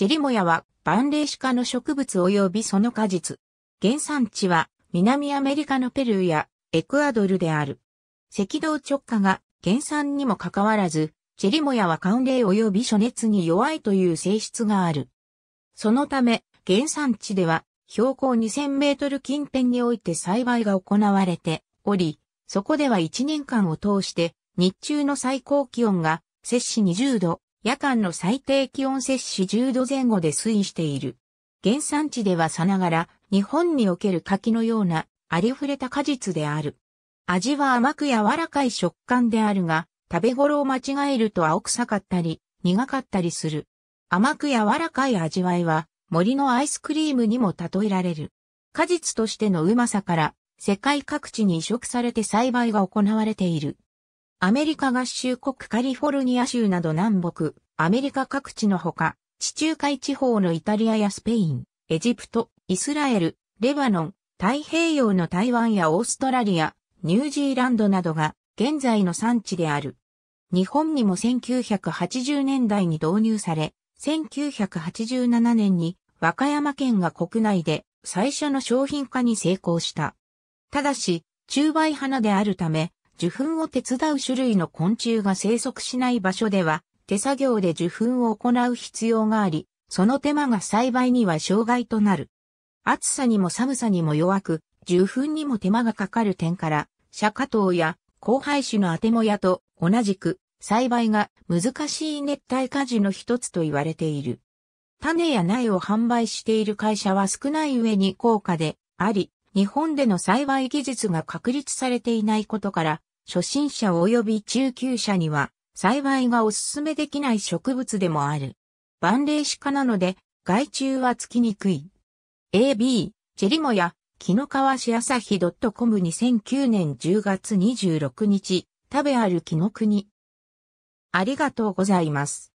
チェリモヤは万霊種科の植物及びその果実。原産地は南アメリカのペルーやエクアドルである。赤道直下が原産にもかかわらず、チェリモヤは寒冷及び暑熱に弱いという性質がある。そのため、原産地では標高2000メートル近辺において栽培が行われており、そこでは1年間を通して日中の最高気温が摂氏20度、夜間の最低気温摂氏10度前後で推移している。原産地ではさながら日本における柿のようなありふれた果実である。味は甘く柔らかい食感であるが、食べ頃を間違えると青臭かったり、苦かったりする。甘く柔らかい味わいは森のアイスクリームにも例えられる。果実としてのうまさから世界各地に移植されて栽培が行われている。アメリカ合衆国カリフォルニア州など南北、アメリカ各地のほか、地中海地方のイタリアやスペイン、エジプト、イスラエル、レバノン、太平洋の台湾やオーストラリア、ニュージーランドなどが現在の産地である。日本にも1980年代に導入され、1987年に和歌山県が国内で最初の商品化に成功した。ただし、中売花であるため、受粉を手伝う種類の昆虫が生息しない場所では、手作業で受粉を行う必要があり、その手間が栽培には障害となる。暑さにも寒さにも弱く、受粉にも手間がかかる点から、釈迦糖や後輩種のアテモヤと同じく栽培が難しい熱帯果樹の一つと言われている。種や苗を販売している会社は少ない上に高価であり、日本での栽培技術が確立されていないことから、初心者及び中級者には、栽培がおすすめできない植物でもある。万霊種科なので、害虫はつきにくい。AB、チェリモや、木の川市朝日 .com2009 年10月26日、食べあるノの国。ありがとうございます。